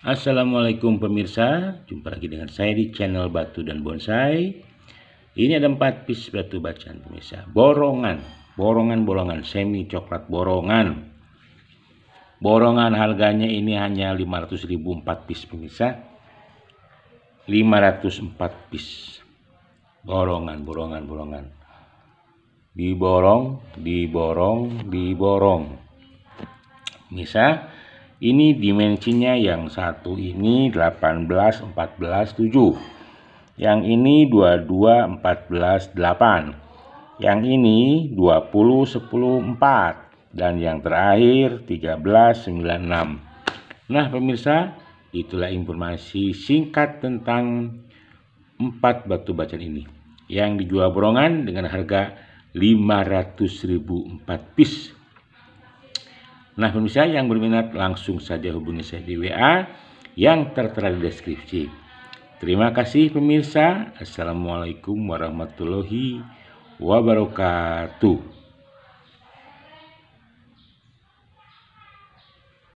Assalamualaikum pemirsa, jumpa lagi dengan saya di channel Batu dan Bonsai. Ini ada empat pis batu bacaan pemirsa. Borongan, borongan-borongan, semi coklat borongan. Borongan harganya ini hanya ribu 4 piece pemirsa. 504 pis. Borongan, borongan, borongan. Diborong, diborong, diborong. Pemirsa, ini dimensinya yang satu ini 18 14 7. Yang ini 22 14 8. Yang ini 20 10 4 dan yang terakhir 13 96. Nah, pemirsa, itulah informasi singkat tentang empat batu bacaan ini yang dijual borongan dengan harga 500.000 4 piece Nah pemirsa yang berminat langsung saja hubungi saya di WA yang tertera di deskripsi. Terima kasih pemirsa. Assalamualaikum warahmatullahi wabarakatuh.